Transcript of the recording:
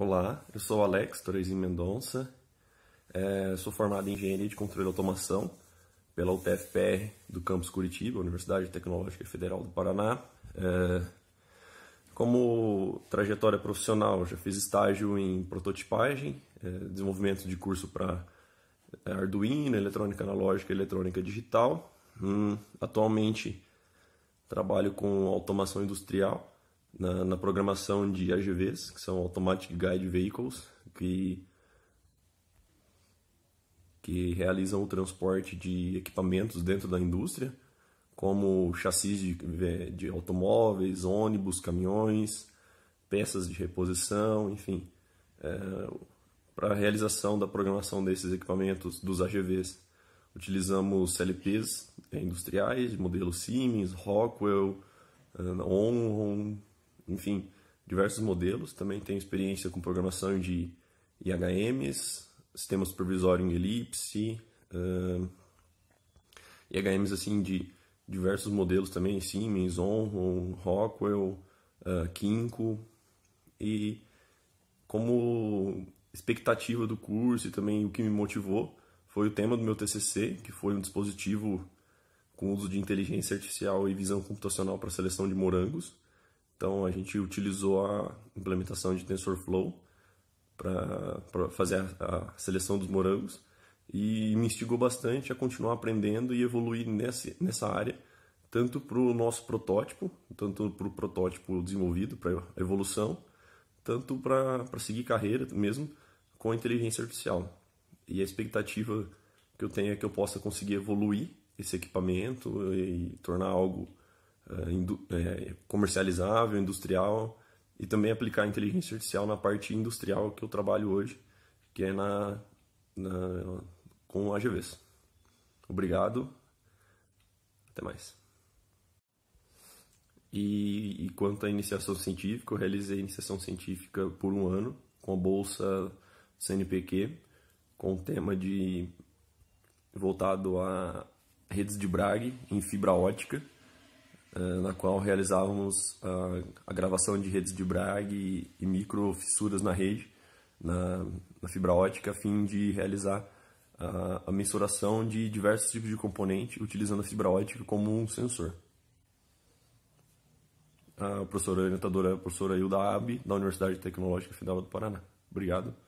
Olá, eu sou Alex Torresin Mendonça, é, sou formado em Engenharia de Controle e Automação pela UTFPR do Campus Curitiba, Universidade Tecnológica Federal do Paraná. É, como trajetória profissional, já fiz estágio em prototipagem, é, desenvolvimento de curso para Arduino, eletrônica analógica e eletrônica digital. Hum, atualmente trabalho com automação industrial na, na programação de AGVs, que são Automatic Guide Vehicles, que que realizam o transporte de equipamentos dentro da indústria, como chassis de, é, de, automóveis, ônibus, caminhões, peças de reposição, enfim, é, para a realização da programação desses equipamentos dos AGVs. Utilizamos CLPs é, industriais, modelo Siemens, Rockwell, é, Onron, enfim, diversos modelos. Também tenho experiência com programação de IHMs, sistema supervisório em elipse, uh, IHMs assim de diversos modelos também, Siemens, Onron, Rockwell, uh, Kinko. E como expectativa do curso e também o que me motivou foi o tema do meu TCC, que foi um dispositivo com uso de inteligência artificial e visão computacional para seleção de morangos. Então a gente utilizou a implementação de TensorFlow para fazer a, a, seleção dos morangos e me instigou bastante a continuar aprendendo e evoluir nesse, nessa área, tanto para o nosso protótipo, tanto para o protótipo desenvolvido, para evolução, tanto para seguir carreira mesmo com a inteligência artificial. E a expectativa que eu tenho é que eu possa conseguir evoluir esse equipamento e tornar algo eh, eh, comercializável, industrial e também aplicar a inteligência artificial na parte industrial que eu trabalho hoje, que é na, na com AGVs. Obrigado, até mais. E, e, quanto à iniciação científica, eu realizei iniciação científica por um ano com a bolsa CNPq, com o tema de voltado a redes de Bragg em fibra ótica. Eh, na qual realizávamos a, a, gravação de redes de Bragg e, e micro fissuras na rede, na, na, fibra ótica, a fim de realizar a, a mensuração de diversos tipos de componente utilizando a fibra ótica como um sensor. A professora orientadora é a professora Hilda Abbe, da Universidade Tecnológica Federal do Paraná. Obrigado.